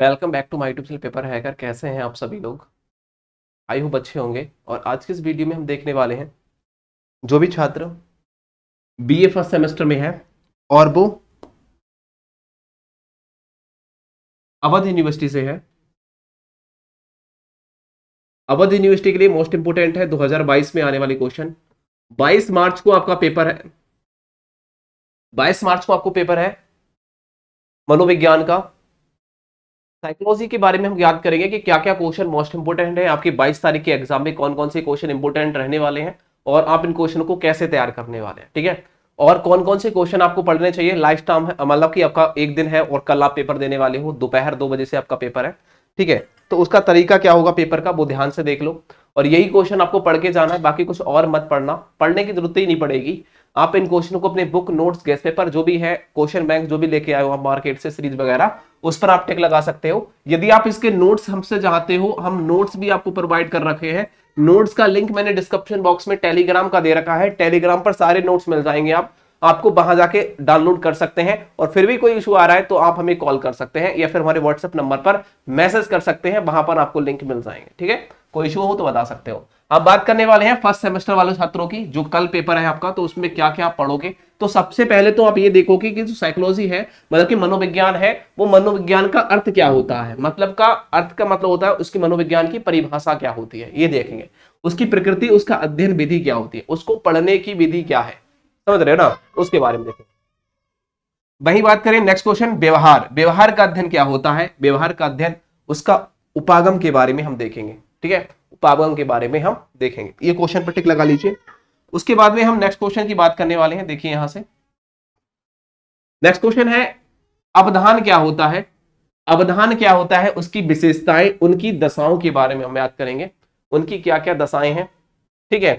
welcome back to my tube paper hacker कैसे हैं आप सभी लोग आई होप अच्छे होंगे और आज के इस वीडियो में हम देखने वाले हैं जो भी छात्र बी ए फर्स्ट सेमेस्टर में है और वो अवध यूनिवर्सिटी से है अवध यूनिवर्सिटी के लिए मोस्ट इंपोर्टेंट है 2022 में आने वाले क्वेश्चन 22 मार्च को आपका पेपर है 22 मार्च को आपको पेपर है मनोविज्ञान का साइकोलॉजी के बारे में हम याद करेंगे कि क्या क्या क्वेश्चन मोस्ट इंपोर्टेंट है आपकी 22 तारीख के एग्जाम में कौन कौन से क्वेश्चन इंपोर्टेंट रहने वाले हैं और आप इन क्वेश्चन को कैसे तैयार करने वाले हैं ठीक है और कौन कौन से क्वेश्चन आपको पढ़ने चाहिए लाइफ टाइम है मतलब कि आपका एक दिन है और कल आप पेपर देने वाले हो दोपहर दो बजे से आपका पेपर है ठीक है तो उसका तरीका क्या होगा पेपर का वो ध्यान से देख लो और यही क्वेश्चन आपको पढ़ के जाना है बाकी कुछ और मत पढ़ना पढ़ने की जरूरत ही नहीं पड़ेगी आप इन क्वेश्चनों को अपने बुक नोट्स गैस पेपर जो भी है क्वेश्चन बैंक जो भी लेके आए हो आप मार्केट से सीरीज वगैरह उस पर आप टेक लगा सकते हो यदि आप इसके नोट्स हमसे चाहते हो हम नोट्स भी आपको प्रोवाइड कर रखे हैं नोट्स का लिंक मैंने डिस्क्रिप्शन बॉक्स में टेलीग्राम का दे रखा है टेलीग्राम पर सारे नोट्स मिल जाएंगे आप आपको वहां जाके डाउनलोड कर सकते हैं और फिर भी कोई इशू आ रहा है तो आप हमें कॉल कर सकते हैं या फिर हमारे व्हाट्सएप नंबर पर मैसेज कर सकते हैं वहां पर आपको लिंक मिल जाएंगे ठीक है कोई इशू हो तो बता सकते हो अब बात करने वाले हैं फर्स्ट सेमेस्टर वाले छात्रों की जो कल पेपर है आपका तो उसमें क्या क्या आप पढ़ोगे तो सबसे पहले तो आप ये देखोगे कि जो साइकोलॉजी है मतलब कि मनोविज्ञान है वो मनोविज्ञान का अर्थ क्या होता है मतलब का अर्थ का मतलब होता है उसकी मनोविज्ञान की परिभाषा क्या होती है ये देखेंगे उसकी प्रकृति उसका अध्ययन विधि क्या होती है उसको पढ़ने की विधि क्या है समझ रहे हो ना उसके बारे में देखेंगे वही बात करें नेक्स्ट क्वेश्चन व्यवहार व्यवहार का अध्ययन क्या होता है व्यवहार का अध्ययन उसका उपागम के बारे में हम देखेंगे ठीक है पावगम के बारे में हम देखेंगे ये क्वेश्चन पर टिक लगा लीजिए उसके बाद में हम नेक्स्ट क्वेश्चन की बात करने वाले हैं देखिए यहां से नेक्स्ट क्वेश्चन है अवधान क्या होता है अवधान क्या होता है उसकी विशेषताएं उनकी दशाओं के बारे में हम याद करेंगे उनकी क्या क्या दशाएं हैं ठीक है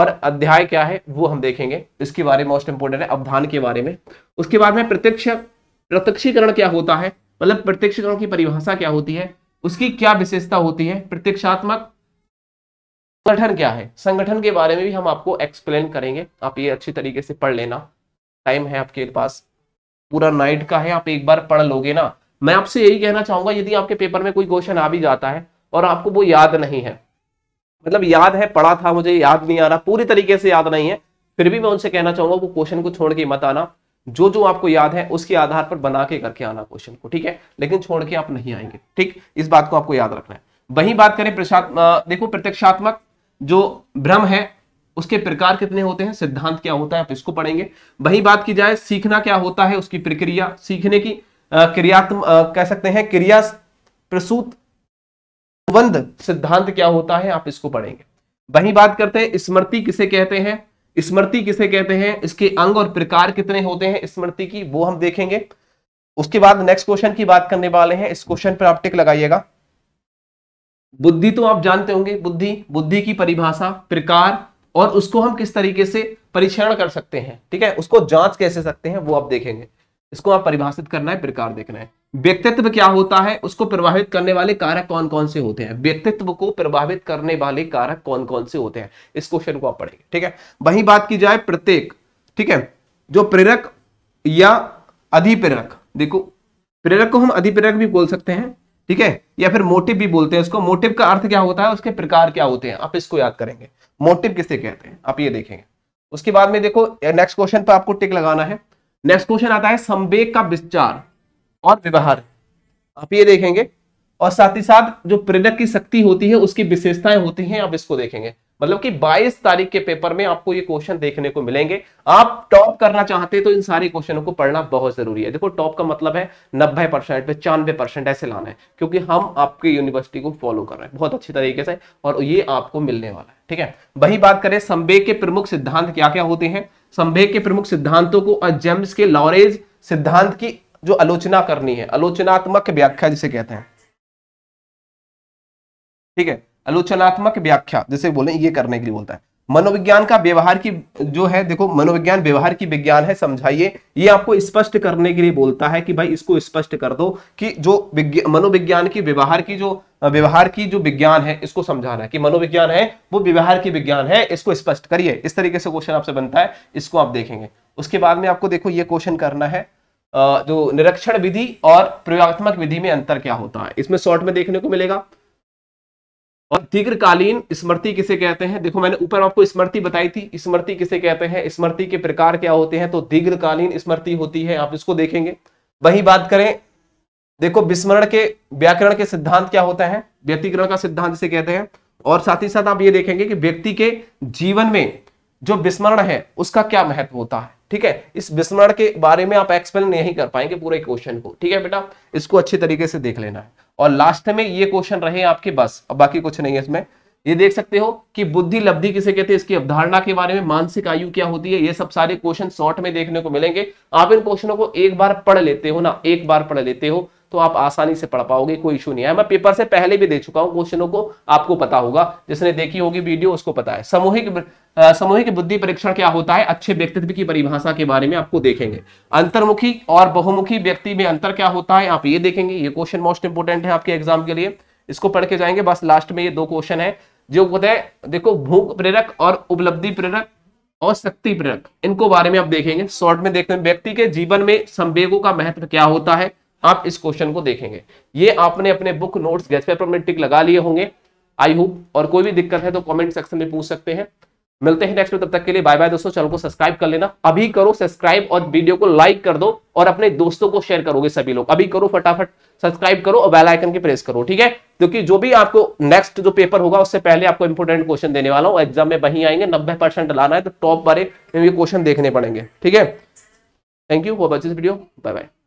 और अध्याय क्या है वो हम देखेंगे इसके बारे में मोस्ट इंपोर्टेंट है अवधान के बारे में उसके बाद में प्रत्यक्ष प्रत्यक्षीकरण क्या होता है मतलब प्रत्यक्षीकरण की परिभाषा क्या होती है उसकी क्या विशेषता होती है प्रत्यक्षात्मक संगठन क्या है संगठन के बारे में भी हम आपको एक्सप्लेन करेंगे आप ये अच्छी तरीके से पढ़ लेना टाइम है आपके पास पूरा नाइट का है आप एक बार पढ़ लोगे ना मैं आपसे यही कहना चाहूंगा यदि आपके पेपर में कोई क्वेश्चन आ भी जाता है और आपको वो याद नहीं है मतलब याद है पढ़ा था मुझे याद नहीं आ रहा पूरी तरीके से याद नहीं है फिर भी मैं उनसे कहना चाहूंगा वो क्वेश्चन को छोड़ के मत आना जो जो आपको याद है उसके आधार पर बना के करके आना क्वेश्चन को ठीक है लेकिन छोड़ के आप नहीं आएंगे ठीक इस बात को आपको याद रखना है वही बात करें प्रशात देखो प्रत्यक्षात्मक जो भ्रम है उसके प्रकार कितने होते हैं सिद्धांत क्या होता है आप इसको पढ़ेंगे वही बात की जाए सीखना क्या होता है उसकी प्रक्रिया सीखने की क्रियात्म कह सकते हैं क्रिया प्रसूत बंध सिद्धांत क्या होता है आप इसको पढ़ेंगे वही बात करते हैं स्मृति किसे कहते हैं स्मृति किसे कहते हैं इसके अंग और प्रकार कितने होते हैं स्मृति की वो हम देखेंगे उसके बाद नेक्स्ट क्वेश्चन की बात करने वाले हैं इस क्वेश्चन पर आप टिक लगाइएगा बुद्धि तो आप जानते होंगे बुद्धि बुद्धि की परिभाषा प्रकार और उसको हम किस तरीके से परीक्षण कर सकते हैं ठीक है उसको जांच कैसे सकते हैं वो आप देखेंगे इसको आप परिभाषित करना है प्रकार देखना है व्यक्तित्व क्या होता है उसको प्रभावित करने वाले कारक कौन कौन से होते हैं व्यक्तित्व को प्रभावित करने वाले कारक कौन कौन से होते हैं इस क्वेश्चन को आप पढ़ेंगे ठीक है वही बात की जाए प्रत्येक ठीक है जो प्रेरक या अधिप्रेरक देखो प्रेरक को हम अधिप्रेरक भी बोल सकते हैं ठीक है या फिर मोटिव भी बोलते हैं इसको मोटिव का अर्थ क्या होता है उसके प्रकार क्या होते हैं आप इसको याद करेंगे मोटिव किसे कहते हैं आप ये देखेंगे उसके बाद में देखो नेक्स्ट क्वेश्चन पर आपको टिक लगाना है नेक्स्ट क्वेश्चन आता है संवेग का विचार और व्यवहार आप ये देखेंगे और साथ ही साथ जो प्रेरक की शक्ति होती है उसकी विशेषताएं होती हैं आप इसको देखेंगे मतलब कि 22 तारीख के पेपर में आपको ये क्वेश्चन देखने को मिलेंगे आप टॉप करना चाहते हैं तो इन सारे क्वेश्चनों को पढ़ना बहुत जरूरी है देखो टॉप का मतलब है नब्बे परसेंट पचानवे परसेंट ऐसे लाना है क्योंकि हम आपके यूनिवर्सिटी को फॉलो कर रहे हैं बहुत अच्छी तरीके से और ये आपको मिलने वाला है ठीक है वही बात करें संवेग के प्रमुख सिद्धांत क्या क्या होते हैं संवेग के प्रमुख सिद्धांतों को जेम्स के लॉरेज सिद्धांत की जो आलोचना करनी है आलोचनात्मक व्याख्या जिसे कहते हैं ठीक है आलोचनात्मक व्याख्या जैसे बोले ये करने के लिए बोलता है मनोविज्ञान का व्यवहार की जो है देखो मनोविज्ञान व्यवहार की विज्ञान है समझाइए ये आपको स्पष्ट करने के लिए बोलता है कि भाई इसको स्पष्ट कर दो कि जो मनोविज्ञान की व्यवहार की जो व्यवहार की जो विज्ञान है इसको समझाना है कि मनोविज्ञान है वो व्यवहार की विज्ञान है इसको स्पष्ट करिए इस तरीके से क्वेश्चन आपसे बनता है इसको आप देखेंगे उसके बाद में आपको देखो ये क्वेश्चन करना है जो निरीक्षण विधि और प्रयोगात्मक विधि में अंतर क्या होता है इसमें शॉर्ट में देखने को मिलेगा और दीर्घकालीन स्मृति किसे कहते हैं देखो मैंने ऊपर आपको स्मृति बताई थी स्मृति किसे कहते हैं स्मृति के प्रकार क्या होते हैं तो दीर्घकालीन स्मृति होती है आप इसको देखेंगे वही बात करें देखो विस्मरण के व्याकरण के सिद्धांत क्या होता है व्यक्तिकरण का सिद्धांत जिसे कहते हैं और साथ ही साथ आप ये देखेंगे कि व्यक्ति के जीवन में जो विस्मरण है उसका क्या महत्व होता है ठीक है इस विस्मरण के बारे में आप एक्सप्लेन नहीं कर पाएंगे पूरे क्वेश्चन को ठीक है बेटा इसको अच्छे तरीके से देख लेना है और लास्ट में ये क्वेश्चन रहे आपके बस अब बाकी कुछ नहीं है इसमें ये देख सकते हो कि बुद्धि लब्धि किसे कहते हैं इसकी अवधारणा के बारे में मानसिक आयु क्या होती है ये सब सारे क्वेश्चन शॉर्ट में देखने को मिलेंगे आप इन क्वेश्चनों को एक बार पढ़ लेते हो ना एक बार पढ़ लेते हो तो आप आसानी से पढ़ पाओगे कोई इशू नहीं है मैं पेपर से पहले भी दे चुका हूं क्वेश्चनों को आपको पता होगा जिसने देखी होगी वीडियो उसको पता है सामूहिक सामूहिक बुद्धि परीक्षण क्या होता है अच्छे व्यक्तित्व की परिभाषा के बारे में आपको देखेंगे अंतर्मुखी और बहुमुखी व्यक्ति में अंतर क्या होता है आप ये देखेंगे ये क्वेश्चन मोस्ट इंपोर्टेंट है आपके एग्जाम के लिए इसको पढ़ के जाएंगे बस लास्ट में ये दो क्वेश्चन है जो होता है देखो भूख प्रेरक और उपलब्धि प्रेरक और शक्ति प्रेरक इनको बारे में आप देखेंगे शॉर्ट में देखते हैं व्यक्ति के जीवन में संवेगों का महत्व क्या होता है आप इस क्वेश्चन को देखेंगे ये आपने अपने बुक नोट्स गैस पेपर में टिक लगा लिए होंगे आई होप और कोई भी दिक्कत है तो कमेंट सेक्शन में पूछ सकते हैं मिलते हैं नेक्स्ट में तब तक के लिए बाय बाय दोस्तों चैनल को सब्सक्राइब कर लेना अभी करो सब्सक्राइब और वीडियो को लाइक कर दो और अपने दोस्तों को शेयर करोगे सभी लोग अभी करो फटाफट सब्सक्राइब करो और बेल आइकन की प्रेस करो ठीक है क्योंकि जो भी आपको नेक्स्ट जो पेपर होगा उससे पहले आपको इंपोर्टेंट क्वेश्चन देने वाला हूँ एग्जाम में वही आएंगे नब्बे परसेंट लाना है तो टॉप बारे में क्वेश्चन देखने पड़ेंगे ठीक है thank you for watching video bye bye